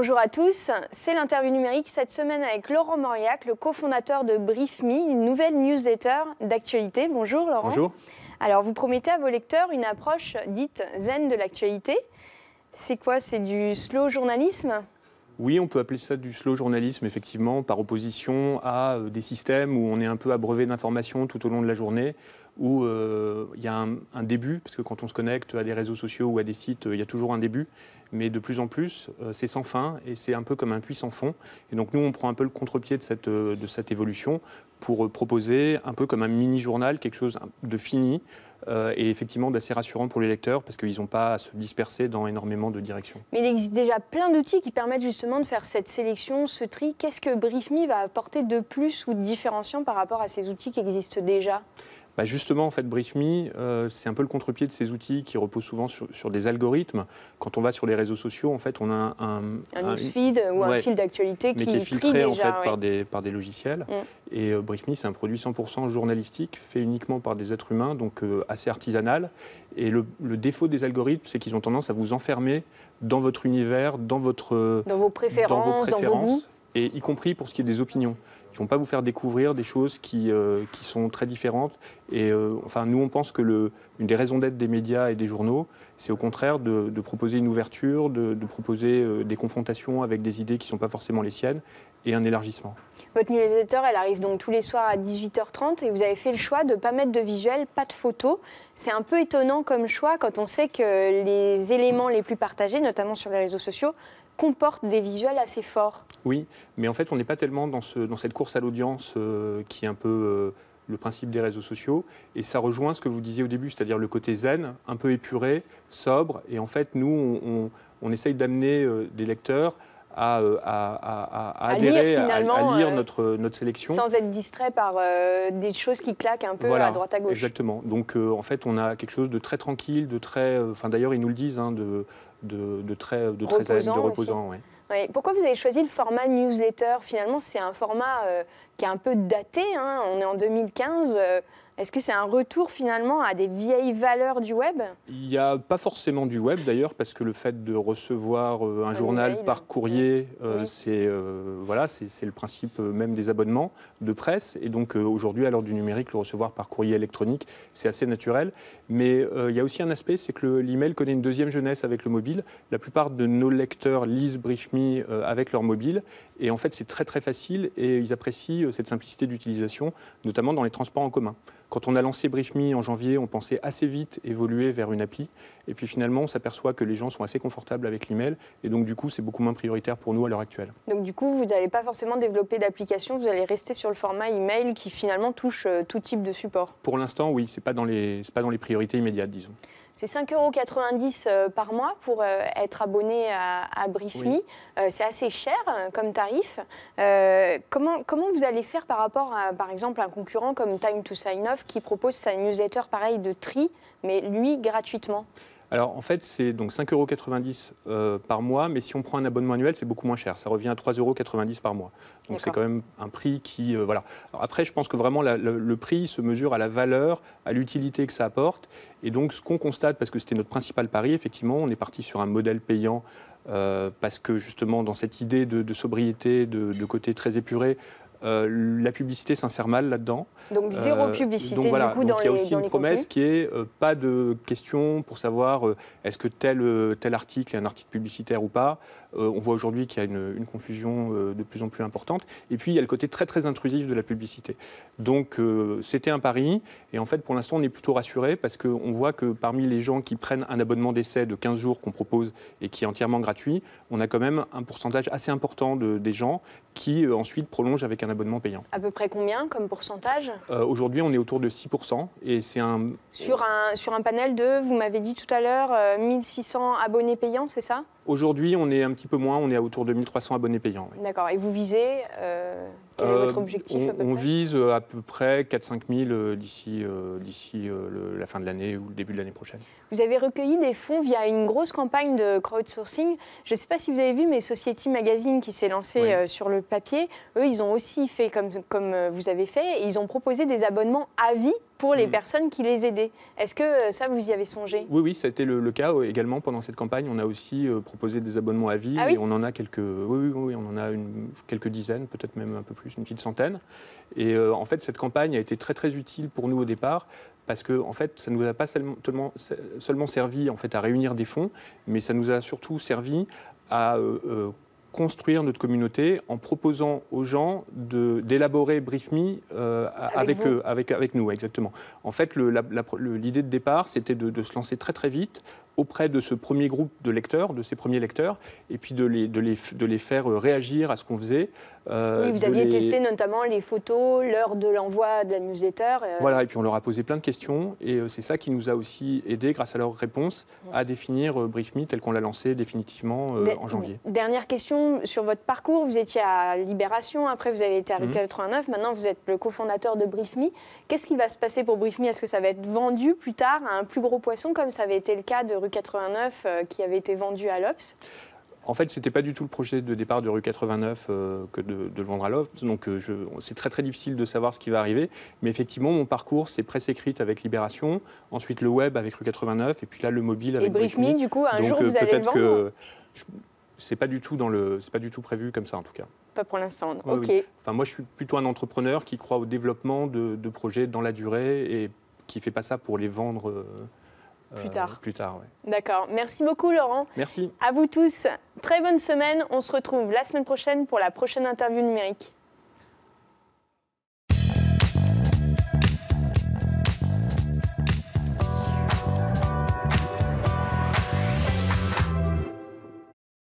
Bonjour à tous, c'est l'interview numérique cette semaine avec Laurent Mauriac, le cofondateur de BriefMe, une nouvelle newsletter d'actualité. Bonjour Laurent. Bonjour. Alors vous promettez à vos lecteurs une approche dite zen de l'actualité. C'est quoi C'est du slow journalisme oui, on peut appeler ça du slow journalisme, effectivement, par opposition à euh, des systèmes où on est un peu abreuvé d'informations tout au long de la journée, où euh, il y a un, début, parce que quand on se connecte à des réseaux sociaux ou à des sites, euh, il y a toujours un début mais de plus en plus, euh, c'est sans fin et c'est un peu comme un puits sans fond. Et donc nous, on prend un peu le contre-pied de cette, euh, de cette évolution pour euh, proposer un peu comme un mini-journal, quelque chose de fini, et effectivement d'assez rassurant pour les lecteurs parce qu'ils n'ont pas à se disperser dans énormément de directions. Mais il existe déjà plein d'outils qui permettent justement de faire cette sélection, ce tri. Qu'est-ce que BriefMe va apporter de plus ou de différenciant par rapport à ces outils qui existent déjà bah, justement, en fait, BriefMe, euh, c'est un peu le contre-pied de ces outils qui reposent souvent sur, des algorithmes. Quand on va sur les réseaux sociaux, en fait, on a un... Un, newsfeed ou un fil d'actualité qui, est filtré, en fait, par, des, logiciels. Mm. Et euh, BriefMe, c'est un produit 100% journalistique, fait uniquement par des êtres humains, donc euh, assez artisanal. Et le, défaut des algorithmes, c'est qu'ils ont tendance à vous enfermer dans votre univers, dans votre... vos préférences, vos, Et y compris pour ce qui est des opinions qui vont pas vous faire découvrir des choses qui, euh, qui sont très différentes. Et euh, enfin, nous, on pense que le, une des raisons d'être des médias et des journaux, c'est au contraire de, proposer une ouverture, de, proposer euh, des confrontations avec des idées qui ne sont pas forcément les siennes et un élargissement. Votre newsletter, elle arrive donc tous les soirs à 18h30 et vous avez fait le choix de ne pas mettre de visuel, pas de photos. C'est un peu étonnant comme choix quand on sait que les éléments les plus partagés, notamment sur les réseaux sociaux, comporte des visuels assez forts. Oui, mais en fait, on n'est pas tellement dans, ce, dans cette course à l'audience euh, qui est un peu euh, le principe des réseaux sociaux. Et ça rejoint ce que vous disiez au début, c'est-à-dire le côté zen, un peu épuré, sobre. Et en fait, nous, on, essaye d'amener euh, des lecteurs à, adhérer, à, lire notre, notre sélection. Sans être distrait par des choses qui claquent un peu à droite à gauche. Exactement. Donc en fait, on a quelque chose de très tranquille, de très. Enfin d'ailleurs, ils nous le disent, hein, de, de, très, de de reposant Pourquoi vous avez choisi le format newsletter Finalement, c'est un format euh, qui est un peu daté. Hein. On est en 2015. Est-ce que c'est un retour finalement à des vieilles valeurs du web Il n'y a pas forcément du web d'ailleurs, parce que le fait de recevoir euh, un, journal par courrier, euh, c'est euh, voilà, le principe même des abonnements de presse. Et donc aujourd'hui, à l'heure du numérique, le recevoir par courrier électronique, c'est assez naturel. Mais il y a aussi un aspect, c'est que l'email connaît une deuxième jeunesse avec le mobile. La plupart de nos lecteurs lisent Brief.me avec leur mobile. Et en fait, c'est très très facile et ils apprécient cette simplicité d'utilisation, notamment dans les transports en commun. Quand on a lancé BriefMe en janvier, on pensait assez vite évoluer vers une appli. Et puis finalement, on s'aperçoit que les gens sont assez confortables avec l'email. Et donc, du coup, c'est beaucoup moins prioritaire pour nous à l'heure actuelle. Donc, du coup, vous n'allez pas forcément développer d'application. Vous allez rester sur le format email qui finalement touche euh, tout type de support. Pour l'instant, oui. Ce n'est pas, pas dans les priorités immédiates, disons. C'est 5,90 euros euh, par mois pour euh, être abonné à, Briefly. Euh, c'est assez cher comme tarif. comment, comment vous allez faire par rapport à, par exemple, un concurrent comme Time to Sign Off qui propose sa newsletter pareil de tri, mais lui gratuitement alors en fait, c'est donc 5,90 euros euh, par mois, mais si on prend un abonnement annuel, c'est beaucoup moins cher. Ça revient à 3,90 euros par mois. Donc c'est quand même un prix qui. Euh, voilà. après, je pense que vraiment le, prix se mesure à la valeur, à l'utilité que ça apporte. Et donc ce qu'on constate, parce que c'était notre principal pari, effectivement, on est parti sur un modèle payant. Euh, parce que justement, dans cette idée de, sobriété, de, côté très épuré, euh, la publicité s'insère mal là-dedans. Donc zéro euh, publicité du coup dans Il y a aussi une promesse qui est euh, pas de question pour savoir est-ce que tel, tel article est un article publicitaire ou pas. on voit aujourd'hui qu'il y a une, confusion de plus en plus importante. Et puis il y a le côté très très intrusif de la publicité. Donc c'était un pari et en fait pour l'instant on est plutôt rassuré parce qu'on voit que parmi les gens qui prennent un abonnement d'essai de 15 jours qu'on propose et qui est entièrement gratuit, on a quand même un pourcentage assez important de, des gens qui ensuite prolongent avec un abonnement payant. À peu près combien comme pourcentage euh, Aujourd'hui, on est autour de 6%. Et c'est un... Sur, un, sur un panel de, vous m'avez dit tout à l'heure, 1600 euh, abonnés payants, c'est ça Aujourd'hui, on est un petit peu moins, on est autour de 1300 abonnés payants. D'accord. Et vous visez euh, quel est votre euh, objectif on, vise euh, à peu près 4-5 000 euh, d'ici la fin de l'année ou le début de l'année prochaine. Vous avez recueilli des fonds via une grosse campagne de crowdsourcing. Je ne sais pas si vous avez vu, mais Society Magazine qui s'est lancé sur le papier, eux, ils ont aussi fait comme, comme vous avez fait. Ils ont proposé des abonnements à vie pour les mm. personnes qui les aidaient. Est-ce que euh, ça, vous y avez songé Oui, oui, ça a été le, cas également pendant cette campagne. On a aussi euh, proposé des abonnements à vie ah et on en a quelques, oui, oui, on en a quelques dizaines, peut-être même un peu plus, une petite centaine. Et euh, en fait, cette campagne a été très très utile pour nous au départ parce que en fait, ça nous a pas seulement, seulement servi en fait à réunir des fonds, mais ça nous a surtout servi à construire notre communauté en proposant aux gens d'élaborer Brief.me euh, avec, eux, avec, nous, exactement. En fait, l'idée de départ, c'était de, de, se lancer très très vite auprès de ce premier groupe de lecteurs, de ces premiers lecteurs, et puis de les, de de les faire euh, réagir à ce qu'on faisait. Euh, vous aviez testé notamment les photos, l'heure de l'envoi de la newsletter. Euh. Voilà, et puis on leur a posé plein de questions, et c'est ça qui nous a aussi aidé, grâce à leurs réponses, à définir BriefMe tel qu'on l'a lancé définitivement en janvier. Dernière question sur votre parcours. Vous étiez à Libération, après vous avez été à mhm. Rue 89, maintenant vous êtes le cofondateur de BriefMe. Qu'est-ce qui va se passer pour BriefMe Est-ce que ça va être vendu plus tard à un plus gros poisson, comme ça avait été le cas de Rue 89 euh, qui avait été vendu à l'Obs. En fait, ce n'était pas du tout le projet de départ de rue 89 euh, que de, le vendre à l'Obs. Donc, euh, c'est très très difficile de savoir ce qui va arriver. Mais effectivement, mon parcours, c'est presse écrite avec Libération, ensuite le web avec rue 89, et puis là, le mobile avec. Et du coup, un jour, vous que c'est pas du tout dans le, c'est pas du tout prévu comme ça en tout cas. Pas pour l'instant. ok. Enfin, moi, je suis plutôt un entrepreneur qui croit au développement de, projets dans la durée et qui fait pas ça pour les vendre plus euh, tard. Plus tard, oui. D'accord. Merci beaucoup, Laurent. Merci. À vous tous. Très bonne semaine. On se retrouve la semaine prochaine pour la prochaine interview numérique.